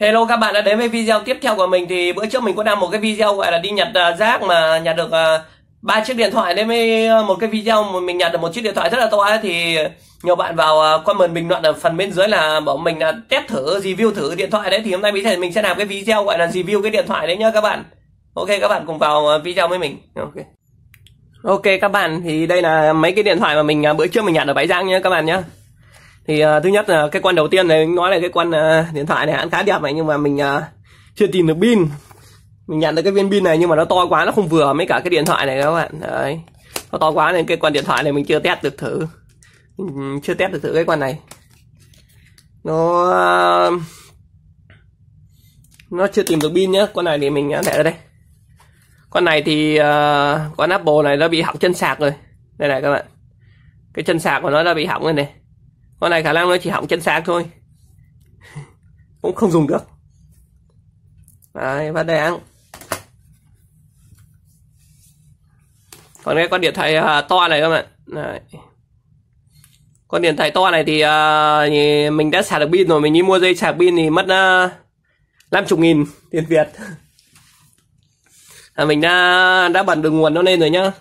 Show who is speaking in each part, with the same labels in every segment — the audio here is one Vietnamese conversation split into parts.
Speaker 1: Hello các bạn đã đến với video tiếp theo của mình thì bữa trước mình có đăng một cái video gọi là đi nhặt à, rác mà nhặt được à, ba chiếc điện thoại đến với à, một cái video mình nhặt được một chiếc điện thoại rất là to ấy thì nhiều bạn vào comment bình luận ở phần bên dưới là bảo mình là test thử review thử điện thoại đấy thì hôm nay mình sẽ mình sẽ làm cái video gọi là review cái điện thoại đấy nhá các bạn. Ok các bạn cùng vào video với mình. Ok. Ok các bạn thì đây là mấy cái điện thoại mà mình bữa trước mình nhặt ở bãi rác nhá các bạn nhá thì uh, thứ nhất là cái quan đầu tiên này anh nói là cái quan uh, ờ, điện thoại này hãng khá đẹp này nhưng mà mình uh, chưa tìm được pin mình nhận được cái viên pin này nhưng mà nó to quá nó không vừa mấy cả cái điện thoại này các bạn đấy nó to quá nên cái quan điện thoại này mình chưa test được thử chưa test được thử cái quan này nó nó chưa tìm được pin nhá con này thì mình để ở đây con này thì uh, con apple này nó bị hỏng chân sạc rồi đây này các bạn cái chân sạc của nó đã bị hỏng rồi này con này khả năng nó chỉ hỏng chân sạc thôi cũng không dùng được đấy phát đáng còn cái con điện thoại uh, to này các bạn đấy. con điện thoại to này thì, uh, thì mình đã sạc được pin rồi mình đi mua dây sạc pin thì mất à, năm chục nghìn tiền việt à, mình đã đã bật được nguồn nó lên rồi nhá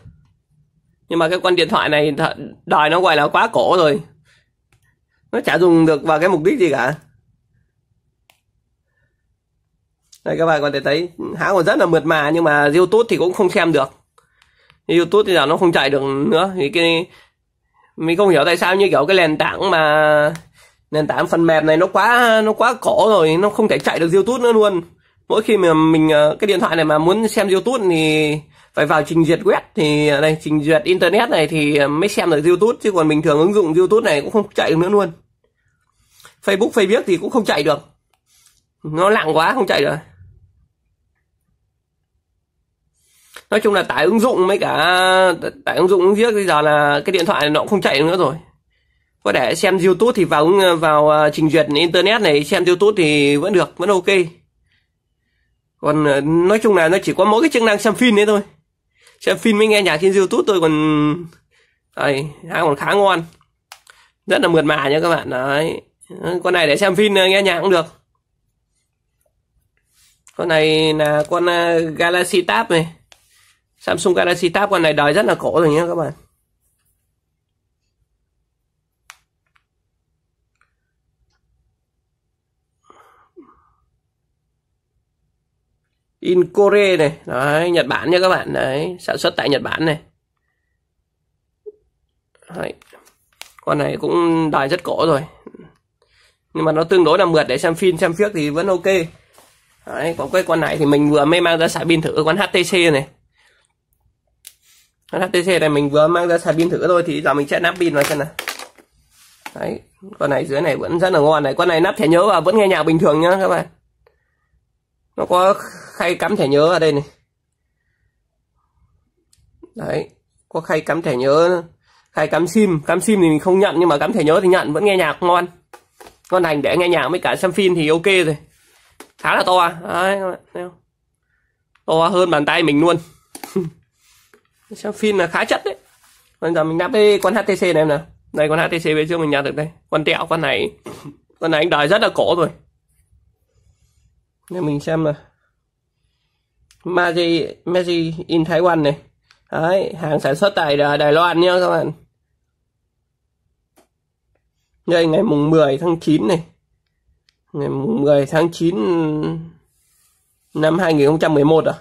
Speaker 1: nhưng mà cái con điện thoại này đòi nó gọi là quá cổ rồi nó chả dùng được vào cái mục đích gì cả đây các bạn có thể thấy hãng còn rất là mượt mà nhưng mà youtube thì cũng không xem được youtube thì giờ nó không chạy được nữa thì cái mình không hiểu tại sao như kiểu cái nền tảng mà nền tảng phần mềm này nó quá nó quá cổ rồi nó không thể chạy được youtube nữa luôn mỗi khi mà mình ờ, cái điện thoại này mà muốn xem youtube thì phải vào trình duyệt web thì đây trình duyệt internet này thì mới xem được youtube chứ còn bình thường ứng dụng youtube này cũng không chạy được nữa luôn Facebook Facebook thì cũng không chạy được nó nặng quá không chạy được nói chung là tải ứng dụng mấy cả tải ứng dụng viết bây giờ là cái điện thoại nó cũng không chạy nữa rồi có để xem YouTube thì vào vào à, trình duyệt internet này xem YouTube thì vẫn được vẫn ok còn à, nói chung là nó chỉ có mỗi cái chức năng xem phim đấy thôi xem phim mới nghe nhạc trên YouTube tôi còn đấy, còn khá ngon rất là mượt mà nha các bạn đấy Ờ, con này để xem phim ờ, nghe nhạc cũng được con này là con ờ, Galaxy Tab này Samsung Galaxy Tab con này đời rất là cổ rồi nhé các bạn in Korea này đấy Nhật Bản nha các bạn đấy sản xuất tại Nhật Bản này đấy. con này cũng đài rất cổ rồi nhưng mà nó tương đối là mượt để xem phim xem phiếc thì vẫn ok đấy còn cái con này thì mình vừa mới mang ra xài pin thử con HTC này con HTC này mình vừa mang ra xài pin thử thôi thì giờ mình sẽ nắp pin vào xem nào đấy con này dưới này vẫn rất là ngon này con này nắp thẻ nhớ và vẫn nghe nhạc bình thường nhá các bạn nó có khay cắm thẻ nhớ ở đây này đấy có khay cắm thẻ nhớ khay cắm sim cắm sim thì mình không nhận nhưng mà cắm thẻ nhớ thì nhận vẫn nghe nhạc ngon con thành để nghe nhạc với cả xem phim thì ok rồi khá là to à? đấy các bạn thấy không to à, hơn bàn tay mình luôn xem phim là khá chất đấy bây giờ mình nắp cái con HTC này em nào đây con HTC bên trước mình nhặt được đây con tẹo con này con này anh đòi rất là cổ rồi nên mình xem là Magic Magic in Taiwan này đấy hàng sản xuất tại Đài Loan nhá các bạn đây ngày mùng 10 tháng 9 này ngày mùng 10 tháng 9 năm 2011 à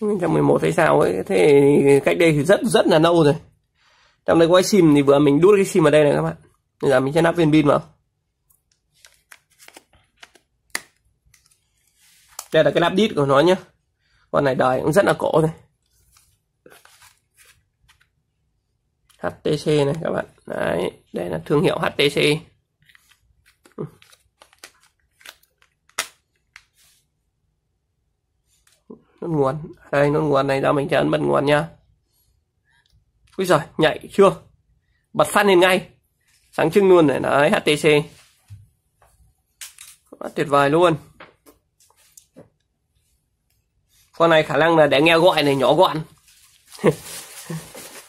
Speaker 1: 2011 hay sao ấy thế cách đây thì rất rất là lâu rồi trong đây có cái sim thì vừa mình đút cái sim vào đây này các bạn bây giờ mình sẽ nắp viên pin vào đây là cái lắp đít của nó nhá con này đời cũng rất là cổ này HTC này các bạn đấy đây là thương hiệu HTC nút nguồn đây nút nguồn này ra mình sẽ ấn bật nguồn nha. Úi giời, nhạy chưa? Bật phát lên ngay. Sáng trưng luôn này, đấy, HTC. Quá tuyệt vời luôn. Con này khả năng là để nghe gọi này nhỏ gọn.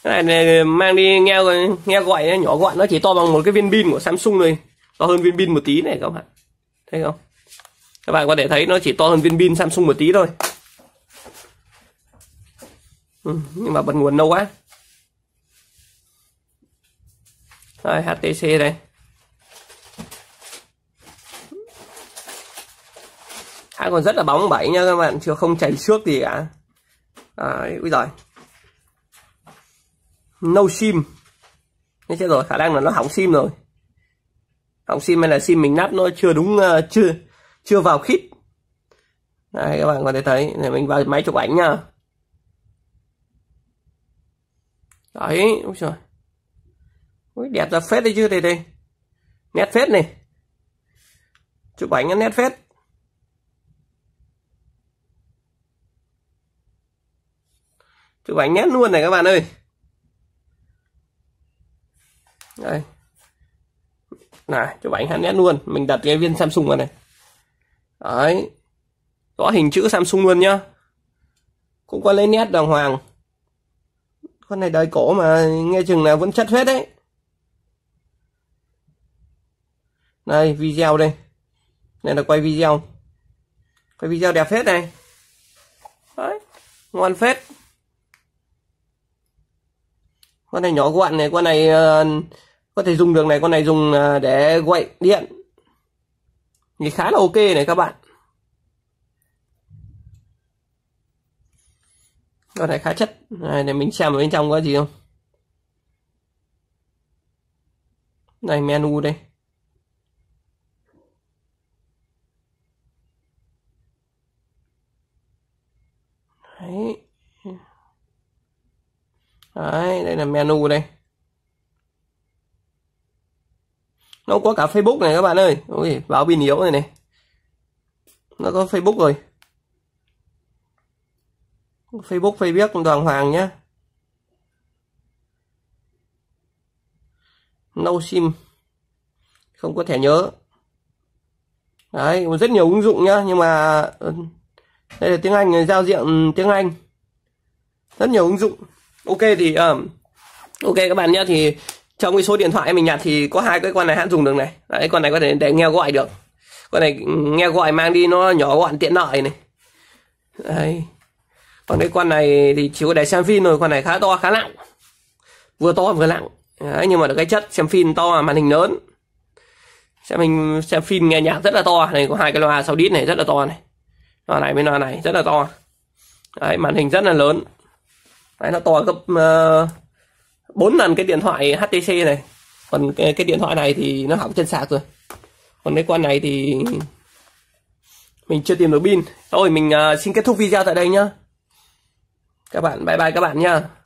Speaker 1: cái này, này mang đi nghe nghe gọi nhỏ gọn nó chỉ to bằng một cái viên pin của Samsung thôi to hơn viên pin một tí này các bạn thấy không các bạn có thể thấy nó chỉ to hơn viên pin Samsung một tí thôi ừ, nhưng mà bật nguồn lâu quá rồi HTC đây Hãng còn rất là bóng bẩy nha các bạn Chưa không chảy xước gì cả Đấy, ui giời no sim nó chết rồi khả năng là nó hỏng sim rồi hỏng sim hay là sim mình nắp nó chưa đúng uh, chưa chưa vào khít đây các bạn có thể thấy để mình vào máy chụp ảnh nha đấy đúng rồi Ui, đẹp ra phết đấy chứ đây đây nét phết này chụp ảnh nó nét phết chụp ảnh nét luôn này các bạn ơi đây này cho chụp ảnh nét luôn mình đặt cái viên Samsung vào này đấy rõ hình chữ Samsung luôn nhá cũng có lấy nét đàng hoàng con này đời cổ mà nghe chừng là vẫn chất hết đấy đây video đây này là quay video quay video đẹp phết này đấy ngon phết con này nhỏ gọn này con này uh, có thể dùng được này con này dùng uh, để quậy điện thì khá là ok này các bạn con này khá chất này để mình xem ở bên trong có gì không này menu đây là menu đây nó có cả facebook này các bạn ơi ôi báo pin yếu này này nó có facebook rồi facebook facebook đoàn hoàng nhá no sim không có thẻ nhớ đấy rất nhiều ứng dụng nhá nhưng mà ừ, đây là tiếng anh giao diện tiếng anh rất nhiều ứng dụng ok thì um, ok các bạn nhé thì trong cái số điện thoại mình nhặt thì có hai cái con này hãng dùng được này đấy con này có thể để nghe gọi được con này ừ, nghe gọi mang đi nó nhỏ gọn tiện lợi này đấy còn cái con này thì chỉ có để xem phim rồi con này khá to khá nặng vừa to vừa nặng đấy, nhưng mà được cái chất xem phim to màn hình lớn xem mình xem phim nghe nhạc rất là to này có hai cái loa 6 đít này rất là to này loa này với loa này rất là to đấy màn hình rất là lớn đấy nó to gấp uh, bốn lần cái điện thoại HTC này còn cái, cái điện thoại này thì nó hỏng chân sạc rồi còn cái con này thì mình chưa tìm được pin thôi mình uh, xin kết thúc video tại đây nhá các bạn bye bye các bạn nhá